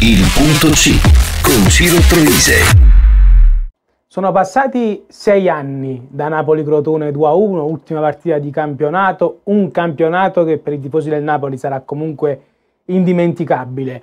Il punto C con Ciro Troise. Sono passati sei anni da Napoli-Crotone 2-1, ultima partita di campionato, un campionato che per i tifosi del Napoli sarà comunque indimenticabile.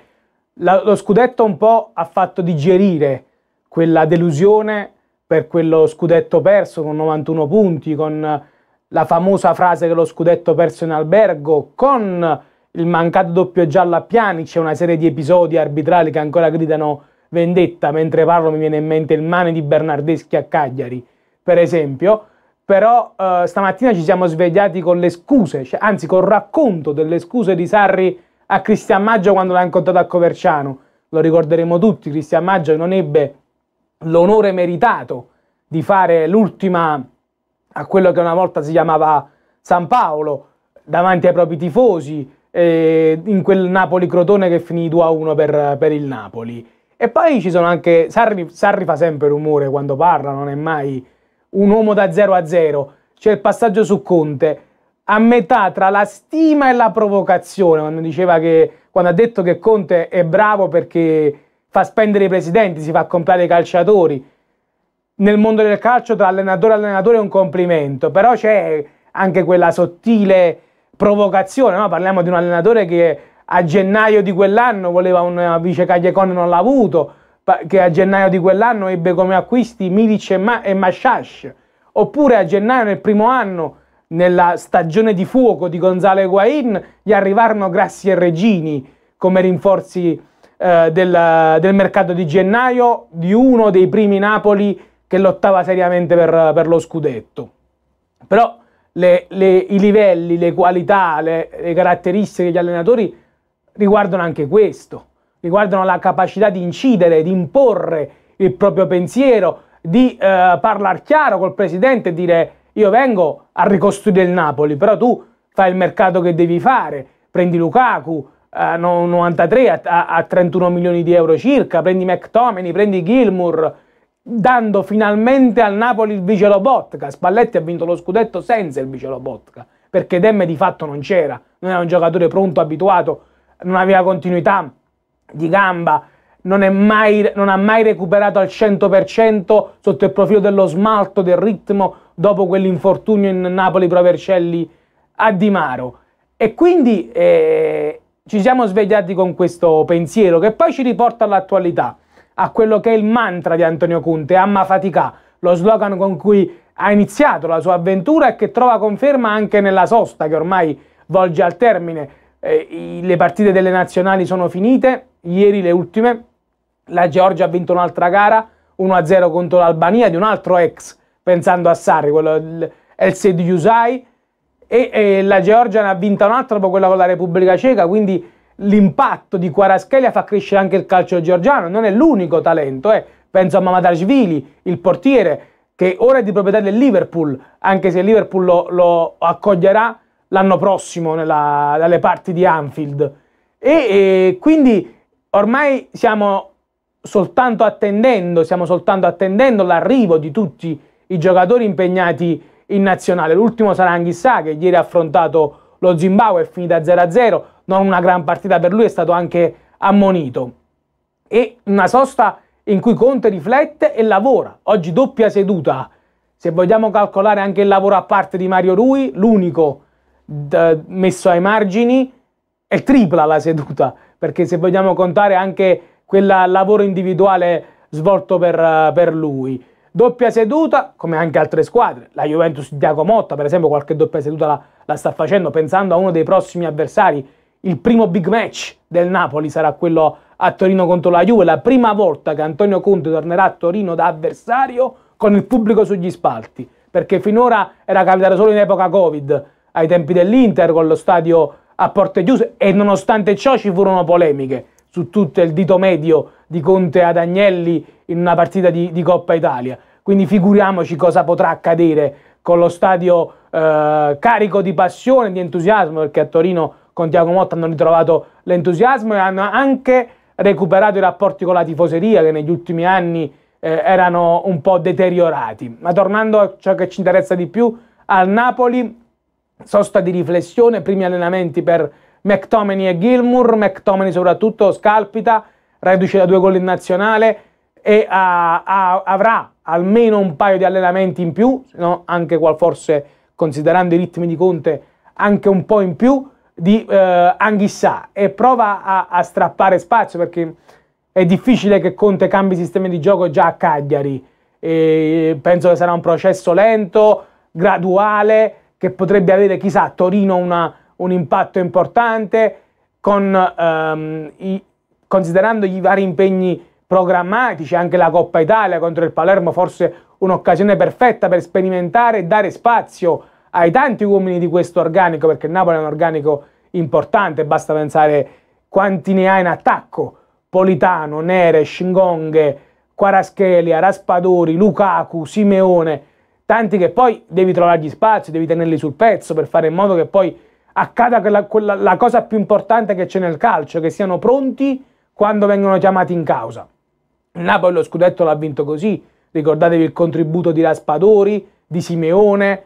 La, lo scudetto un po' ha fatto digerire quella delusione per quello scudetto perso con 91 punti, con la famosa frase che lo scudetto perso in albergo, con il mancato doppio giallo a Piani, c'è una serie di episodi arbitrali che ancora gridano vendetta, mentre parlo mi viene in mente il mani di Bernardeschi a Cagliari, per esempio, però eh, stamattina ci siamo svegliati con le scuse, cioè, anzi col racconto delle scuse di Sarri a Cristian Maggio quando l'ha incontrato a Coverciano. Lo ricorderemo tutti, Cristian Maggio non ebbe l'onore meritato di fare l'ultima a quello che una volta si chiamava San Paolo, davanti ai propri tifosi, eh, in quel Napoli-Crotone che finì 2-1 per, per, il Napoli. E poi ci sono anche, Sarri, Sarri fa sempre rumore quando parla, non è mai un uomo da 0 a 0, c'è il passaggio su Conte, a metà tra la stima e la provocazione, quando diceva che, quando ha detto che Conte è bravo perché fa spendere i presidenti, si fa comprare i calciatori. Nel mondo del calcio tra allenatore e allenatore è un complimento, però c'è anche quella sottile provocazione, no? parliamo di un allenatore che a gennaio di quell'anno voleva un eh, vice Cagliacone, non l'ha avuto, che a gennaio di quell'anno ebbe come acquisti Milic e, Ma- e Masciash, oppure a gennaio nel primo anno, nella stagione di fuoco di Gonzalo Higuain, gli arrivarono Grassi e Regini come rinforzi eh, del, del, mercato di gennaio di uno dei primi Napoli che lottava seriamente per, per lo scudetto. Però le, le, i livelli, le qualità, le, le caratteristiche degli allenatori riguardano anche questo, riguardano la capacità di incidere, di imporre il proprio pensiero, di eh, parlare chiaro col presidente e dire io vengo a ricostruire il Napoli, però tu fai il mercato che devi fare, prendi Lukaku eh, a 93 a, a, 31 milioni di euro circa, prendi McTominay, prendi Gilmour, dando finalmente al Napoli il vice Lobotka. Spalletti ha vinto lo scudetto senza il vice Lobotka, perché Demme di fatto non c'era, non era un giocatore pronto, abituato, non aveva continuità di gamba, non, mai, non ha mai recuperato al 100% sotto il profilo dello smalto, del ritmo, dopo quell'infortunio in Napoli Provercelli a Di Maro. E quindi eh, ci siamo svegliati con questo pensiero che poi ci riporta all'attualità a quello che è il mantra di Antonio Conte, Amma Fatica, lo slogan con cui ha iniziato la sua avventura e che trova conferma anche nella sosta che ormai volge al termine. Eh, le partite delle nazionali sono finite, ieri le ultime, la Georgia ha vinto un'altra gara, 1-0 contro l'Albania di un altro ex, pensando a Sarri, quello il, Elsed Yusai, e, e la Georgia ne ha vinta un'altra, dopo quella con la Repubblica Ceca, quindi l'impatto di Quaraschelia fa crescere anche il calcio georgiano, non è l'unico talento, eh. penso a Mamadarjvili, il portiere, che ora è di proprietà del Liverpool, anche se il Liverpool lo, lo accoglierà l'anno prossimo nella, dalle parti di Anfield. E, e, quindi ormai stiamo soltanto attendendo, stiamo soltanto attendendo l'arrivo di tutti i giocatori impegnati in nazionale. L'ultimo sarà Anghissà che ieri ha affrontato lo Zimbabwe, è finita 0-0 non una gran partita per lui, è stato anche ammonito. E una sosta in cui Conte riflette e lavora. Oggi doppia seduta, se vogliamo calcolare anche il lavoro a parte di Mario Rui, l'unico messo ai margini, è tripla la seduta, perché se vogliamo contare anche quel lavoro individuale svolto per, per lui. Doppia seduta, come anche altre squadre, la Juventus di Diaco Motta per esempio qualche doppia seduta la, la sta facendo pensando a uno dei prossimi avversari il primo big match del Napoli sarà quello a Torino contro la Juve, la prima volta che Antonio Conte tornerà a Torino da avversario con il pubblico sugli spalti, perché finora era capitato solo in epoca Covid, ai tempi dell'Inter con lo stadio a porte chiuse e nonostante ciò ci furono polemiche su tutto il dito medio di Conte ad Agnelli in una partita di, di Coppa Italia. Quindi figuriamoci cosa potrà accadere con lo stadio eh, carico di passione, di entusiasmo, perché a Torino con Tiago Motta hanno ritrovato l'entusiasmo e hanno anche recuperato i rapporti con la tifoseria che negli ultimi anni eh, erano un po' deteriorati. Ma tornando a ciò che ci interessa di più, al Napoli, sosta di riflessione, primi allenamenti per McTominay e Gilmour, McTominay soprattutto scalpita, reduce da due gol in nazionale e a, a, avrà almeno un paio di allenamenti in più, se no anche qual forse considerando i ritmi di Conte anche un po' in più di eh, Anghissà e prova a, a, strappare spazio perché è difficile che Conte cambi sistema di gioco già a Cagliari. E penso che sarà un processo lento, graduale, che potrebbe avere chissà a Torino una, un impatto importante, con, ehm, i, considerando i vari impegni programmatici, anche la Coppa Italia contro il Palermo, forse un'occasione perfetta per sperimentare e dare spazio ai tanti uomini di questo organico, perché Napoli è un organico importante, basta pensare quanti ne ha in attacco, Politano, Nere, Shingong, Quaraschelia, Raspadori, Lukaku, Simeone, tanti che poi devi trovargli spazio, devi tenerli sul pezzo per fare in modo che poi accada quella, quella, la cosa più importante che c'è nel calcio, che siano pronti quando vengono chiamati in causa. Napoli lo scudetto l'ha vinto così, ricordatevi il contributo di Raspadori, di Simeone,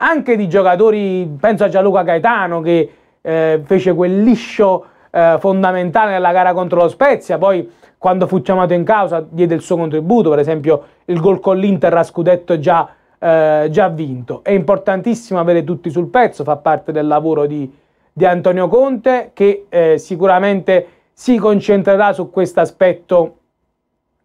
anche di giocatori, penso a Gianluca Gaetano che eh, fece quel liscio eh, fondamentale nella gara contro lo Spezia, poi quando fu chiamato in causa diede il suo contributo, per esempio il gol con l'Inter a scudetto già, eh, già, vinto. È importantissimo avere tutti sul pezzo, fa parte del lavoro di, di Antonio Conte che eh, sicuramente si concentrerà su questo aspetto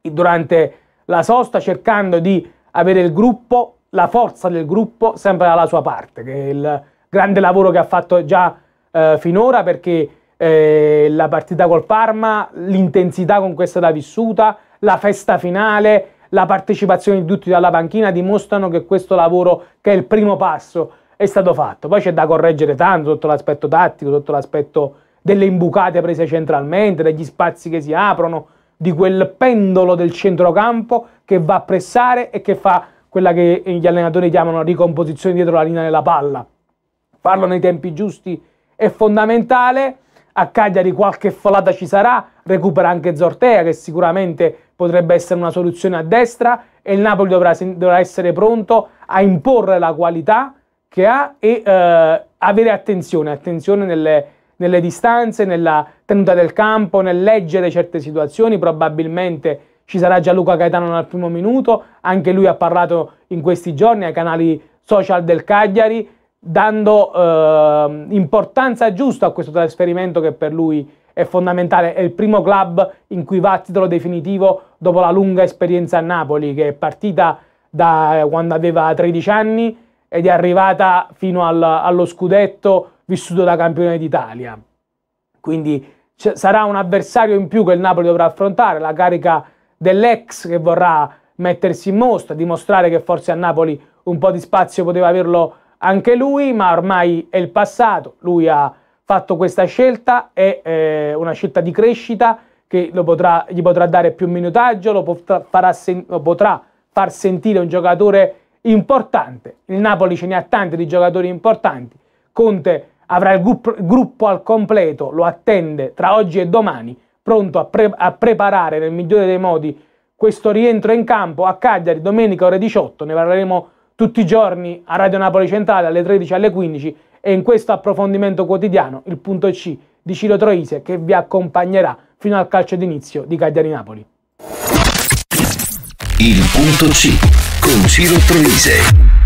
durante la sosta cercando di avere il gruppo la forza del gruppo sempre dalla sua parte, che è il grande lavoro che ha fatto già eh, finora perché eh, la partita col Parma, l'intensità con cui è stata vissuta, la festa finale, la partecipazione di tutti dalla panchina dimostrano che questo lavoro, che è il primo passo, è stato fatto. Poi c'è da correggere tanto sotto l'aspetto tattico, sotto l'aspetto delle imbucate prese centralmente, degli spazi che si aprono, di quel pendolo del centrocampo che va a pressare e che fa quella che gli allenatori chiamano ricomposizione dietro la linea della palla. Farlo nei tempi giusti è fondamentale. A Cagliari qualche folata ci sarà, recupera anche Zortea che sicuramente potrebbe essere una soluzione a destra e il Napoli dovrà, dovrà essere pronto a imporre la qualità che ha e eh, avere attenzione, attenzione nelle, nelle distanze, nella tenuta del campo, nel leggere certe situazioni, probabilmente ci sarà Gianluca Gaetano dal primo minuto, anche lui ha parlato in questi giorni ai canali social del Cagliari, dando eh, importanza giusta a questo trasferimento che per lui è fondamentale, è il primo club in cui va a titolo definitivo dopo la lunga esperienza a Napoli, che è partita da quando aveva 13 anni ed è arrivata fino al, allo scudetto vissuto da campione d'Italia. Quindi sarà un avversario in più che il Napoli dovrà affrontare, la carica dell'ex che vorrà mettersi in mostra, dimostrare che forse a Napoli un po' di spazio poteva averlo anche lui, ma ormai è il passato, lui ha fatto questa scelta, è eh, una scelta di crescita che potrà, gli potrà dare più minutaggio, lo potrà, sen- lo potrà far sentire un giocatore importante. Il Napoli ce ne ha tanti di giocatori importanti, Conte avrà il gruppo al completo, lo attende tra oggi e domani, pronto a, pre- a preparare nel migliore dei modi questo rientro in campo a Cagliari domenica ore 18, ne parleremo tutti i giorni a Radio Napoli Centrale alle 13 alle 15 e in questo approfondimento quotidiano il punto C di Ciro Troise che vi accompagnerà fino al calcio d'inizio di Cagliari Napoli. Il punto C con Ciro Troise.